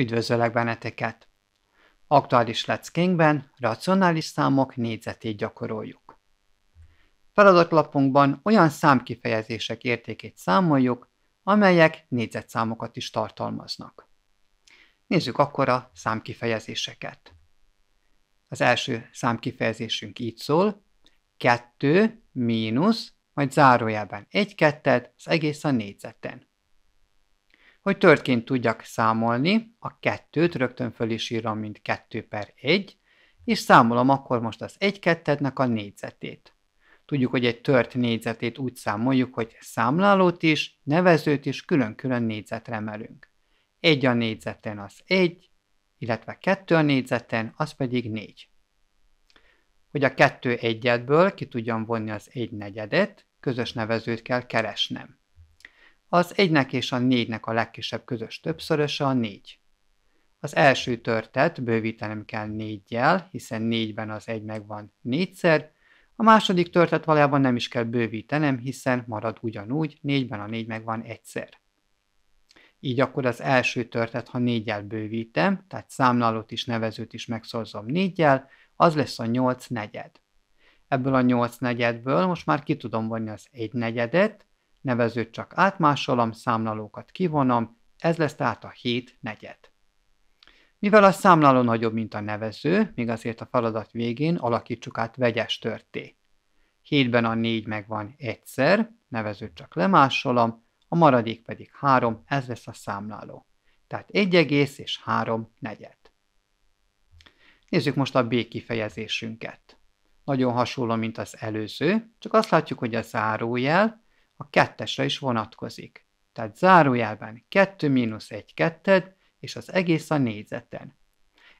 Üdvözöllek benneteket! Aktuális leckénkben racionális számok négyzetét gyakoroljuk. Feladatlapunkban olyan számkifejezések értékét számoljuk, amelyek négyzetszámokat is tartalmaznak. Nézzük akkor a számkifejezéseket. Az első számkifejezésünk így szól, 2 mínusz, majd zárójelben 1 kettet, az egész a négyzeten. Hogy törtként tudjak számolni, a kettőt rögtön föl is írom, mint 2 per 1, és számolom akkor most az 1 2 a négyzetét. Tudjuk, hogy egy tört négyzetét úgy számoljuk, hogy számlálót is, nevezőt is külön-külön négyzetre emelünk. Egy a négyzeten az 1, illetve 2 a négyzeten, az pedig 4. Hogy a 2 egyedből ki tudjam vonni az 1 negyedet, közös nevezőt kell keresnem. Az egynek és a négynek a legkisebb közös többszöröse a négy. Az első törtet bővítenem kell négyjel, hiszen négyben az egy megvan négyszer, a második törtet valójában nem is kell bővítenem, hiszen marad ugyanúgy, négyben a négy megvan egyszer. Így akkor az első törtet, ha négyel bővítem, tehát számlálót is, nevezőt is megszorzom négyel, az lesz a 8 negyed. Ebből a 8 negyedből most már ki tudom vonni az 1 negyedet, nevezőt csak átmásolom, számlalókat kivonom, ez lesz tehát a 7 negyed. Mivel a számláló nagyobb, mint a nevező, még azért a feladat végén alakítsuk át vegyes törté. 7-ben a 4 megvan egyszer, nevezőt csak lemásolom, a maradék pedig 3, ez lesz a számláló. Tehát 1, és 3 negyed. Nézzük most a B kifejezésünket. Nagyon hasonló, mint az előző, csak azt látjuk, hogy a zárójel a kettesre is vonatkozik. Tehát zárójelben 2 mínusz 1 ketted, és az egész a négyzeten.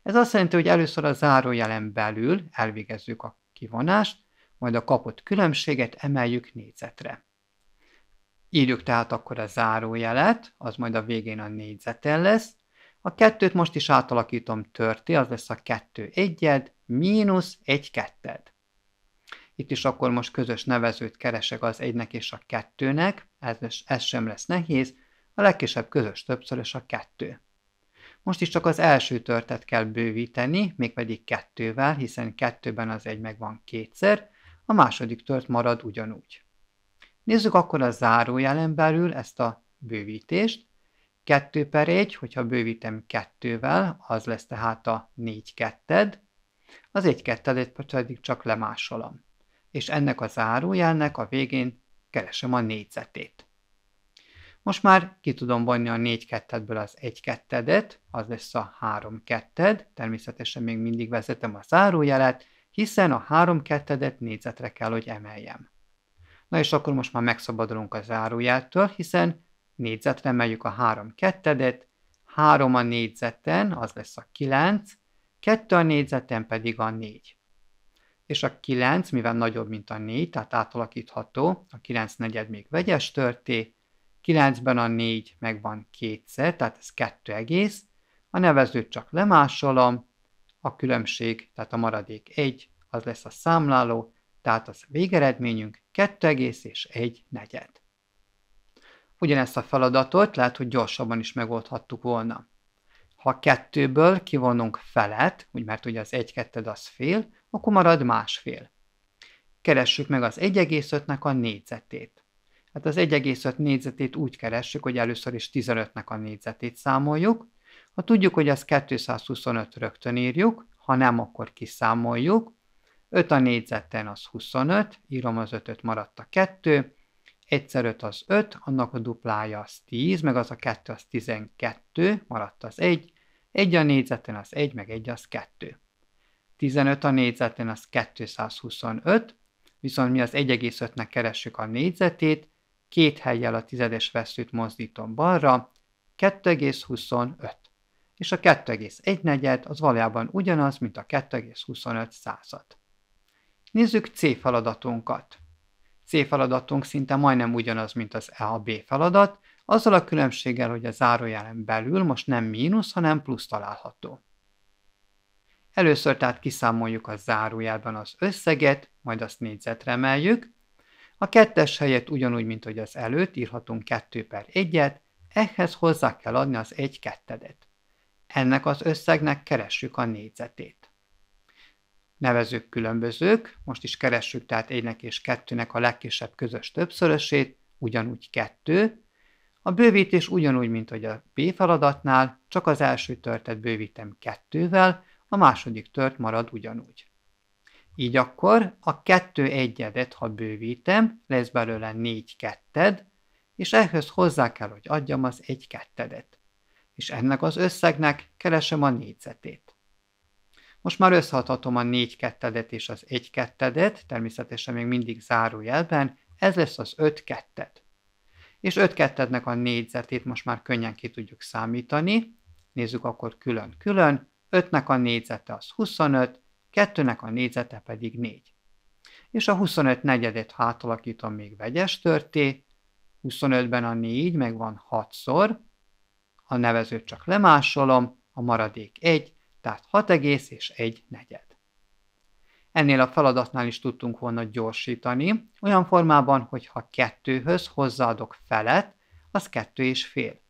Ez azt jelenti, hogy először a zárójelen belül elvégezzük a kivonást, majd a kapott különbséget emeljük négyzetre. Írjuk tehát akkor a zárójelet, az majd a végén a négyzeten lesz. A kettőt most is átalakítom törté, az lesz a kettő egyed, mínusz egy ketted. Itt is akkor most közös nevezőt keresek az egynek és a kettőnek, ez, ez sem lesz nehéz, a legkisebb közös többszörös a kettő. Most is csak az első törtet kell bővíteni, mégpedig kettővel, hiszen kettőben az egy megvan kétszer, a második tört marad ugyanúgy. Nézzük akkor a zárójelen belül ezt a bővítést. 2 per 1, hogyha bővítem kettővel, az lesz tehát a 4 ketted, az 1 kettedet pedig csak lemásolom és ennek a zárójelnek a végén keresem a négyzetét. Most már ki tudom vonni a négy kettedből az egy kettedet, az lesz a három ketted, természetesen még mindig vezetem a zárójelet, hiszen a három kettedet négyzetre kell, hogy emeljem. Na és akkor most már megszabadulunk a zárójeltől, hiszen négyzetre emeljük a három kettedet, három a négyzeten, az lesz a kilenc, kettő a négyzeten pedig a négy és a 9, mivel nagyobb, mint a 4, tehát átalakítható, a 9 negyed még vegyes törté, 9-ben a 4 megvan kétszer, tehát ez 2 egész, a nevezőt csak lemásolom, a különbség, tehát a maradék 1, az lesz a számláló, tehát az végeredményünk 2 egész és 1 negyed. Ugyanezt a feladatot lehet, hogy gyorsabban is megoldhattuk volna. Ha kettőből kivonunk felet, úgy mert ugye az egy ketted az fél, akkor marad másfél. Keressük meg az 1,5-nek a négyzetét. Hát az 1,5 négyzetét úgy keressük, hogy először is 15-nek a négyzetét számoljuk. Ha tudjuk, hogy az 225 rögtön írjuk, ha nem, akkor kiszámoljuk. 5 a négyzeten az 25, írom az 5-öt, maradt a 2, egyszer 5 az 5, annak a duplája az 10, meg az a 2 az 12, maradt az 1, 1 a négyzeten az 1, meg 1 az 2. 15 a négyzeten az 225, viszont mi az 1,5-nek keressük a négyzetét, két helyjel a tizedes veszőt mozdítom balra, 2,25. És a 2,1 negyed az valójában ugyanaz, mint a 2,25 század. Nézzük C feladatunkat. C feladatunk szinte majdnem ugyanaz, mint az E a B feladat, azzal a különbséggel, hogy a zárójelen belül most nem mínusz, hanem plusz található. Először tehát kiszámoljuk a zárójelben az összeget, majd azt négyzetre emeljük. A kettes helyet ugyanúgy, mint hogy az előtt, írhatunk 2 per 1-et, ehhez hozzá kell adni az 1 kettedet. Ennek az összegnek keressük a négyzetét nevezők különbözők, most is keressük tehát egynek és kettőnek a legkisebb közös többszörösét, ugyanúgy kettő. A bővítés ugyanúgy, mint hogy a B feladatnál, csak az első törtet bővítem kettővel, a második tört marad ugyanúgy. Így akkor a kettő egyedet, ha bővítem, lesz belőle négy ketted, és ehhez hozzá kell, hogy adjam az egy kettedet. És ennek az összegnek keresem a négyzetét. Most már összehathatom a 4 kettedet és az 1 kettedet, természetesen még mindig zárójelben, ez lesz az 5 ketted. És 5 kettednek a négyzetét most már könnyen ki tudjuk számítani. Nézzük akkor külön-külön. 5-nek a négyzete az 25, 2-nek a négyzete pedig 4. És a 25 negyedét hátalakítom még vegyes törté, 25-ben a 4 megvan 6-szor, a nevezőt csak lemásolom, a maradék 1, tehát 6,1 negyed. Ennél a feladatnál is tudtunk volna gyorsítani, olyan formában, hogy ha kettőhöz hozzáadok felet, az kettő és fél.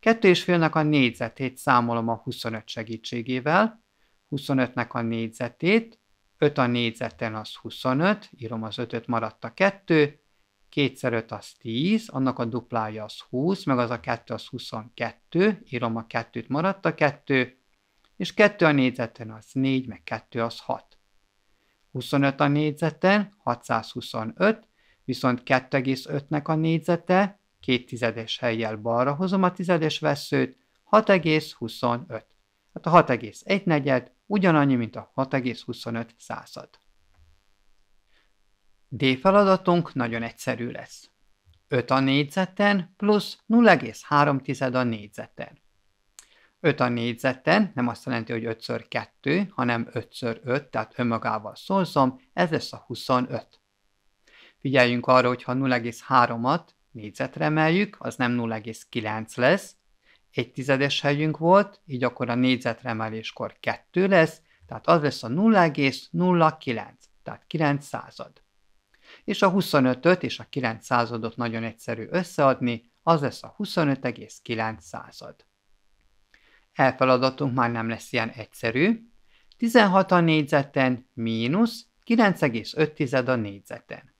Kettő és félnek a négyzetét számolom a 25 segítségével, 25-nek a négyzetét, 5 a négyzeten az 25, írom az 5-öt, maradt a 2, 2 x 5 az 10, annak a duplája az 20, meg az a 2 az 22, írom a 2-t, maradt a 2, és 2 a négyzeten az 4, meg 2 az 6. 25 a négyzeten 625, viszont 2,5-nek a négyzete, két tizedes helyjel balra hozom a tizedes veszőt, 6,25. Hát a 6,1 negyed ugyanannyi, mint a 6,25 század. D feladatunk nagyon egyszerű lesz. 5 a négyzeten plusz 0,3 a négyzeten. 5 a négyzeten nem azt jelenti, hogy 5 x 2, hanem 5 x 5, tehát önmagával szorzom, ez lesz a 25. Figyeljünk arra, hogy ha 0,3-at négyzetre emeljük, az nem 0,9 lesz, egy tizedes helyünk volt, így akkor a négyzetre emeléskor 2 lesz, tehát az lesz a 0,09, tehát 9 század. És a 25-öt és a 9 századot nagyon egyszerű összeadni, az lesz a 25,9 század elfeladatunk már nem lesz ilyen egyszerű. 16 a négyzeten mínusz 9,5 a négyzeten.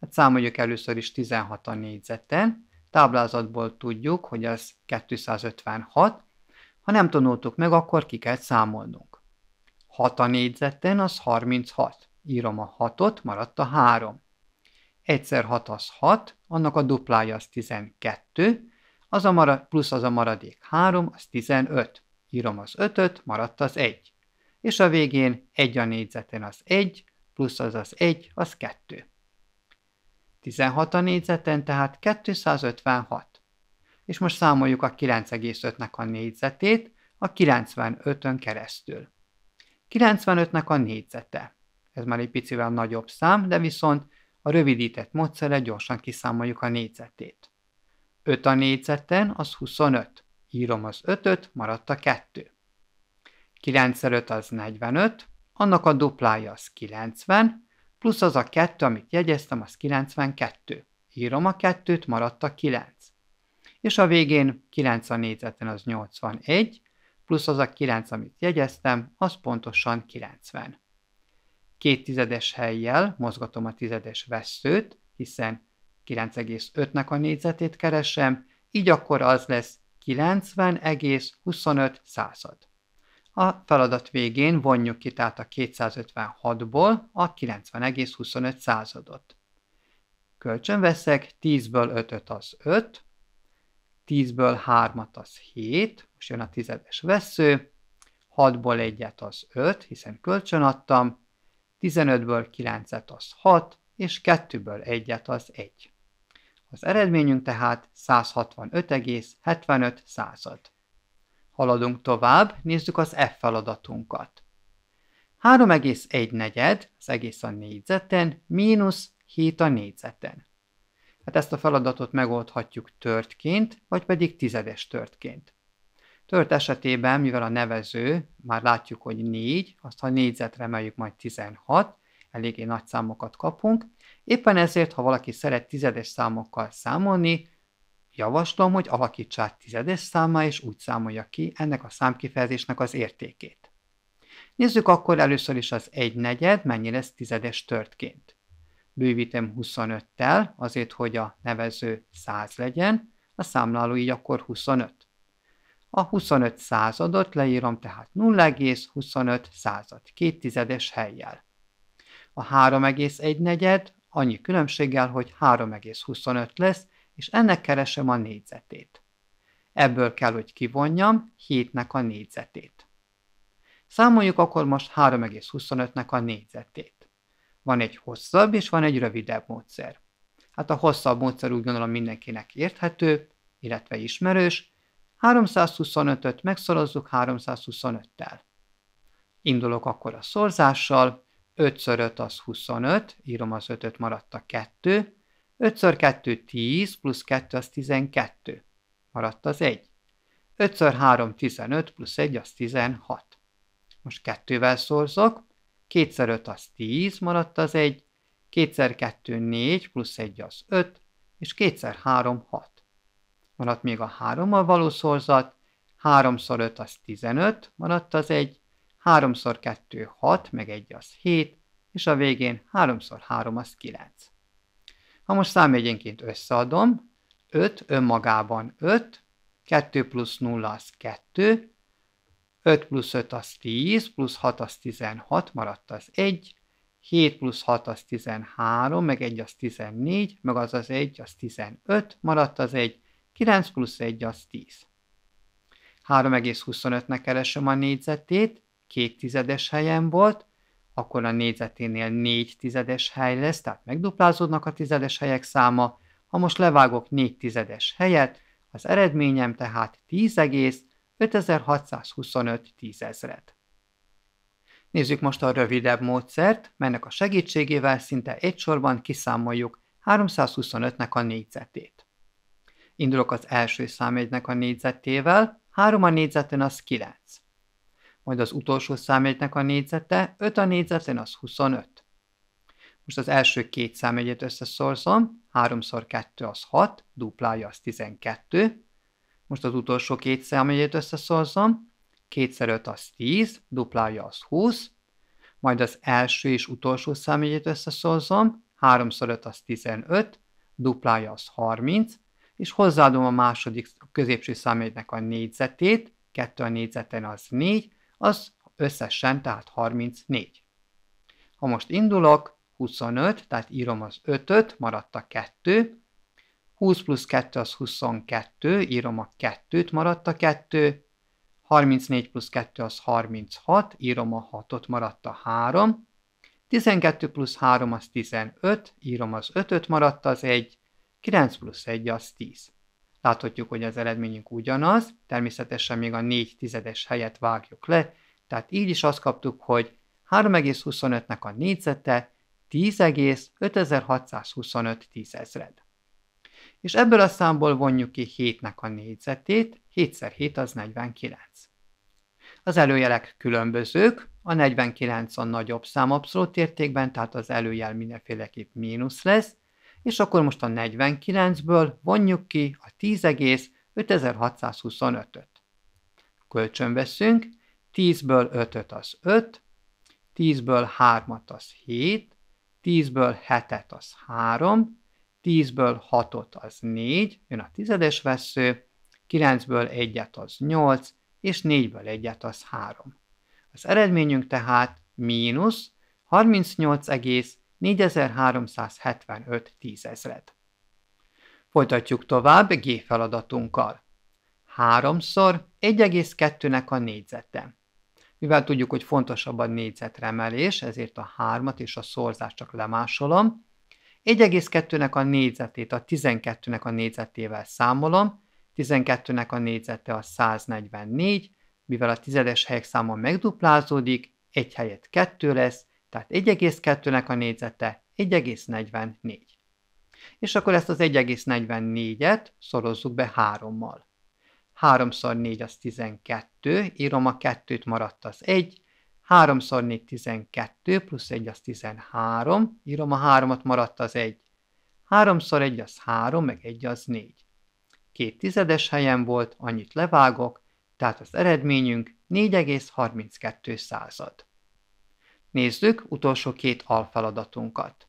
Hát számoljuk először is 16 a négyzeten. Táblázatból tudjuk, hogy az 256. Ha nem tanultuk meg, akkor ki kell számolnunk. 6 a négyzeten az 36. Írom a 6-ot, maradt a 3. 1 6 az 6, annak a duplája az 12, az a marad, plusz az a maradék 3, az 15. Írom az 5-öt, maradt az 1. És a végén 1 a négyzeten az 1, plusz az az 1, az 2. 16 a négyzeten, tehát 256. És most számoljuk a 9,5-nek a négyzetét a 95-ön keresztül. 95-nek a négyzete. Ez már egy picivel nagyobb szám, de viszont a rövidített módszerre gyorsan kiszámoljuk a négyzetét. 5 a négyzeten, az 25. Írom az 5-öt, maradt a 2. 9 5 az 45, annak a duplája az 90, plusz az a 2, amit jegyeztem, az 92. Írom a 2-t, maradt a 9. És a végén 9 a négyzeten az 81, plusz az a 9, amit jegyeztem, az pontosan 90. Két tizedes helyjel mozgatom a tizedes vesszőt, hiszen 9,5-nek a négyzetét keresem, így akkor az lesz 90,25 század. A feladat végén vonjuk ki tehát a 256-ból a 90,25 századot. Kölcsön veszek 10-ből 5-öt az 5, 10-ből 3 az 7, most jön a tizedes vesző, 6-ból 1-et az 5, hiszen kölcsön adtam, 15-ből 9-et az 6, és 2-ből 1-et az 1. Az eredményünk tehát 165,75 század. Haladunk tovább, nézzük az F feladatunkat. 3,1 negyed, az egész a négyzeten, mínusz 7 a négyzeten. Hát ezt a feladatot megoldhatjuk törtként, vagy pedig tizedes törtként. Tört esetében, mivel a nevező, már látjuk, hogy 4, azt ha négyzetre emeljük majd 16, eléggé nagy számokat kapunk, Éppen ezért, ha valaki szeret tizedes számokkal számolni, javaslom, hogy alakítsák tizedes számá és úgy számolja ki ennek a számkifejezésnek az értékét. Nézzük akkor először is az egy negyed, mennyi lesz tizedes törtként. Bővítem 25-tel, azért, hogy a nevező 100 legyen, a számláló így akkor 25. A 25 századot leírom tehát 0,25 század, két tizedes helyjel. A 3,1 negyed annyi különbséggel, hogy 3,25 lesz, és ennek keresem a négyzetét. Ebből kell, hogy kivonjam 7-nek a négyzetét. Számoljuk akkor most 3,25-nek a négyzetét. Van egy hosszabb és van egy rövidebb módszer. Hát a hosszabb módszer úgy gondolom mindenkinek érthető, illetve ismerős. 325-öt megszorozzuk 325-tel. Indulok akkor a szorzással, 5x5 az 25, írom az 5-öt, maradt a 2. 5x2 10, plusz 2 az 12, maradt az 1. 5x3 15, plusz 1 az 16. Most 2-vel szorzok, 2x5 az 10, maradt az 1, 2x2 4, plusz 1 az 5, és 2x3 6. Maradt még a 3-mal való szorzat, 3x5 az 15, maradt az 1, 3 x 2 6, meg 1 az 7, és a végén 3 x 3 az 9. Ha most számjegyenként összeadom, 5 önmagában 5, 2 plusz 0 az 2, 5 plusz 5 az 10, plusz 6 az 16, maradt az 1, 7 plusz 6 az 13, meg 1 az 14, meg az az 1 az 15, maradt az 1, 9 plusz 1 az 10. 3,25-nek keresem a négyzetét, két tizedes helyen volt, akkor a négyzeténél négy tizedes hely lesz, tehát megduplázódnak a tizedes helyek száma. Ha most levágok négy tizedes helyet, az eredményem tehát 10,5625 tízezret. Nézzük most a rövidebb módszert, melynek a segítségével szinte egy sorban kiszámoljuk 325-nek a négyzetét. Indulok az első számjegynek a négyzetével, 3 a négyzeten az 9 majd az utolsó számjegynek a négyzete, 5 a négyzetén az 25. Most az első két számjegyet összeszorzom, 3x2 az 6, duplája az 12. Most az utolsó két számjegyet összeszorzom, 2x5 az 10, duplája az 20. Majd az első és utolsó számjegyet összeszorzom, 3x5 az 15, duplája az 30, és hozzáadom a második középső számjegynek a négyzetét, 2 a négyzeten az 4, az összesen, tehát 34. Ha most indulok, 25, tehát írom az 5-öt, maradt a 2, 20 plusz 2 az 22, írom a 2-t, maradt a 2, 34 plusz 2 az 36, írom a 6-ot, maradt a 3, 12 plusz 3 az 15, írom az 5-öt, maradt az 1, 9 plusz 1 az 10. Láthatjuk, hogy az eredményünk ugyanaz, természetesen még a 4 tizedes helyet vágjuk le, tehát így is azt kaptuk, hogy 3,25-nek a négyzete 10,5625 tízezred. És ebből a számból vonjuk ki 7-nek a négyzetét, 7x7 az 49. Az előjelek különbözők, a 49 a nagyobb szám abszolút értékben, tehát az előjel mindenféleképp mínusz lesz, és akkor most a 49-ből vonjuk ki a 10,5625-öt. Kölcsönveszünk, 10-ből 5-öt az 5, 10-ből 3-at az 7, 10-ből 7-et az 3, 10-ből 6-ot az 4, jön a tizedes vesző, 9-ből 1-et az 8, és 4-ből 1-et az 3. Az eredményünk tehát mínusz 38, 4375 tízezred. Folytatjuk tovább G feladatunkkal. 3-szor 1,2-nek a négyzete. Mivel tudjuk, hogy fontosabb a négyzetremelés, ezért a 3-at és a szorzást csak lemásolom. 1,2-nek a négyzetét a 12-nek a négyzetével számolom, 12-nek a négyzete a 144, mivel a tizedes helyek száma megduplázódik, egy helyet 2 lesz, tehát 1,2-nek a négyzete 1,44. És akkor ezt az 1,44-et szorozzuk be 3-mal. 3 x 4 az 12, írom a 2-t, maradt az 1, 3 x 4 12, plusz 1 az 13, írom a 3-at, maradt az 1. 3 x 1 az 3, meg 1 az 4. Két tizedes helyen volt, annyit levágok, tehát az eredményünk 4,32 század. Nézzük utolsó két alfeladatunkat.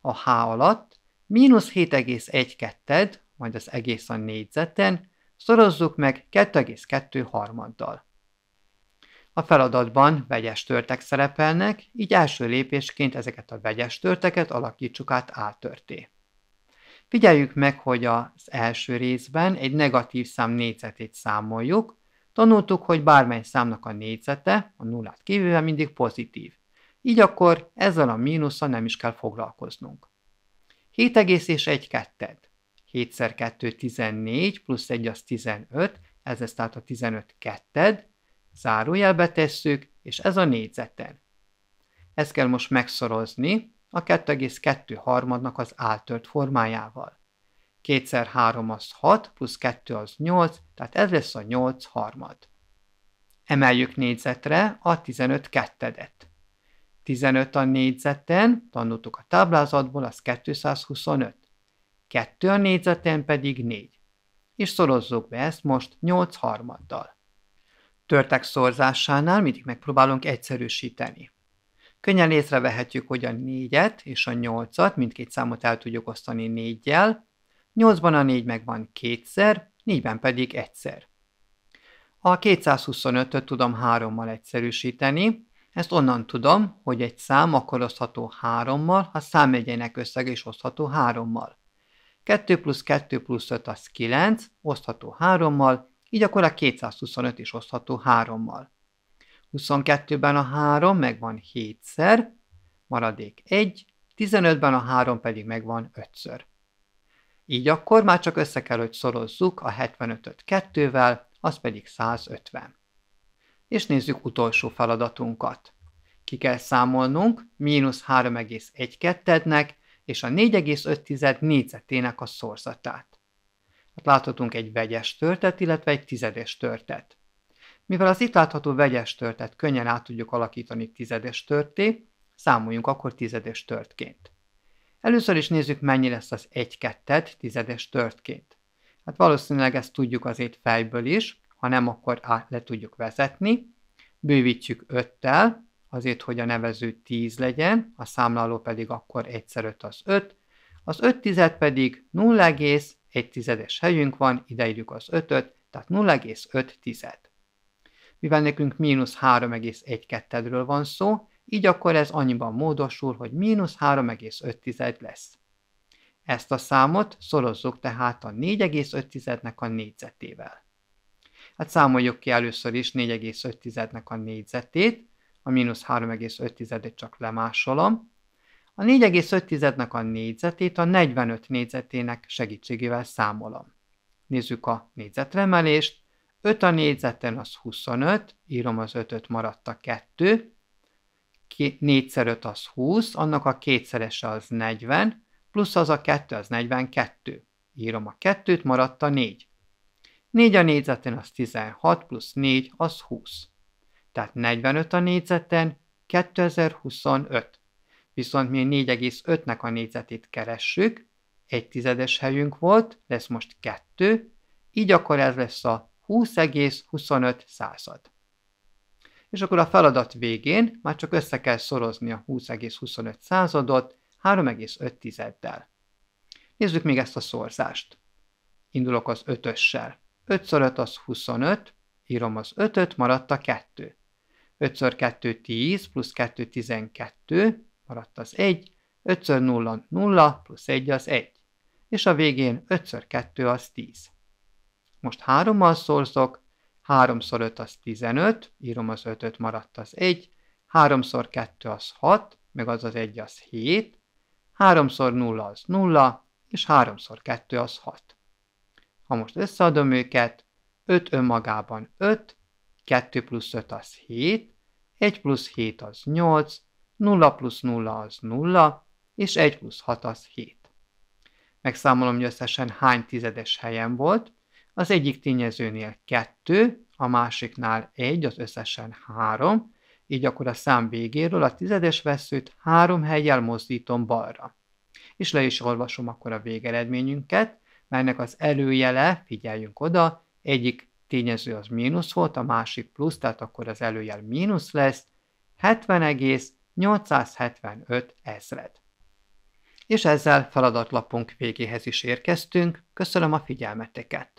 A H alatt mínusz 7,1 ketted, majd az egész a négyzeten, szorozzuk meg 2,2 harmaddal. A feladatban vegyes törtek szerepelnek, így első lépésként ezeket a vegyes törteket alakítsuk át átörté. Figyeljük meg, hogy az első részben egy negatív szám négyzetét számoljuk. Tanultuk, hogy bármely számnak a négyzete, a nullát kívülve mindig pozitív. Így akkor ezzel a mínusszal nem is kell foglalkoznunk. 7,1 és 1 ketted. 7 x 2 14, plusz 1 az 15, ez lesz tehát a 15 ketted, zárójelbe tesszük, és ez a négyzeten. Ezt kell most megszorozni a 2,2 harmadnak az áltört formájával. 2x3 az 6, plusz 2 az 8, tehát ez lesz a 8 harmad. Emeljük négyzetre a 15 kettedet. 15 a négyzeten, tanultuk a táblázatból, az 225. 2 a négyzeten pedig 4. És szorozzuk be ezt most 8 harmaddal. Törtek szorzásánál mindig megpróbálunk egyszerűsíteni. Könnyen észrevehetjük, hogy a 4-et és a 8-at, mindkét számot el tudjuk osztani 4-jel, 8-ban a 4 megvan kétszer, 4-ben pedig egyszer. A 225-öt tudom 3-mal egyszerűsíteni, ezt onnan tudom, hogy egy szám akkor osztható hárommal, ha számjegyének összege is osztható hárommal. 2 plusz 2 plusz 5 az 9, osztható 3-mal, így akkor a 225 is osztható 3-mal. 22-ben a 3 megvan 7-szer, maradék 1, 15-ben a 3 pedig megvan 5-ször. Így akkor már csak össze kell, hogy szorozzuk a 75-öt 2-vel, az pedig 150 és nézzük utolsó feladatunkat. Ki kell számolnunk mínusz 3,1-nek és a 4,5 négyzetének a szorzatát. Hát láthatunk egy vegyes törtet, illetve egy tizedes törtet. Mivel az itt látható vegyes törtet könnyen át tudjuk alakítani tizedes törté, számoljunk akkor tizedes törtként. Először is nézzük, mennyi lesz az 1 2 tizedes törtként. Hát valószínűleg ezt tudjuk azért fejből is, ha nem, akkor át le tudjuk vezetni. Bővítsük 5-tel, azért, hogy a nevező 10 legyen, a számláló pedig akkor egyszer 5 az 5, az 5 tized pedig 0,1 tizedes helyünk van, ideírjuk az 5-öt, tehát 0,5 tized. Mivel nekünk mínusz 3,1 ről van szó, így akkor ez annyiban módosul, hogy mínusz 3,5 tized lesz. Ezt a számot szorozzuk tehát a 45 tizednek a négyzetével. Hát számoljuk ki először is 4,5-nek a négyzetét, a mínusz 3,5-et csak lemásolom. A 4,5-nek a négyzetét a 45 négyzetének segítségével számolom. Nézzük a négyzetremelést. 5 a négyzeten az 25, írom az 5-öt, maradt a 2. 4 5 az 20, annak a kétszerese az 40, plusz az a 2 az 42. Írom a 2-t, maradt a 4. 4 a négyzeten az 16 plusz 4 az 20. Tehát 45 a négyzeten 2025. Viszont mi 4,5-nek a négyzetét keressük, egy tizedes helyünk volt, lesz most 2, így akkor ez lesz a 20,25 század. És akkor a feladat végén már csak össze kell szorozni a 20,25 századot 3,5-del. Nézzük még ezt a szorzást. Indulok az ötössel. 5x5 az 25, írom az 5-öt, maradt a 2. 5x2 10, plusz 2 12, maradt az 1, 5x0 0, plusz 1 az 1, és a végén 5x2 az 10. Most 3-mal szorzok, 3x5 az 15, írom az 5-öt, maradt az 1, 3x2 az 6, meg az az 1 az 7, 3x0 az 0, és 3x2 az 6. Ha most összeadom őket, 5 önmagában 5, 2 plusz 5 az 7, 1 plusz 7 az 8, 0 plusz 0 az 0, és 1 plusz 6 az 7. Megszámolom, hogy összesen hány tizedes helyen volt. Az egyik tényezőnél 2, a másiknál 1, az összesen 3, így akkor a szám végéről a tizedes veszőt három helyjel mozdítom balra. És le is olvasom akkor a végeredményünket, melynek az előjele, figyeljünk oda, egyik tényező az mínusz volt, a másik plusz, tehát akkor az előjel mínusz lesz, 70,875 ezred. És ezzel feladatlapunk végéhez is érkeztünk, köszönöm a figyelmeteket!